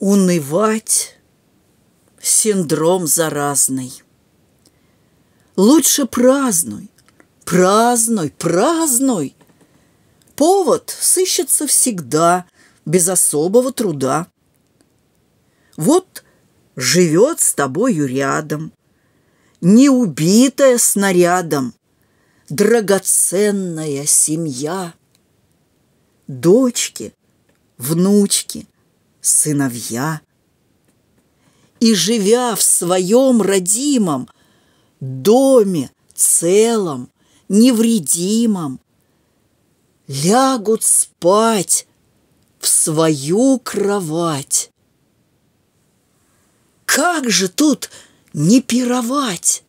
Унывать – синдром заразный. Лучше празднуй, празднуй, празднуй. Повод сыщется всегда, без особого труда. Вот живет с тобою рядом, не убитая снарядом, драгоценная семья. Дочки, внучки – сыновья. И живя в своем родимом доме целом, невредимом, лягут спать в свою кровать. Как же тут не пировать?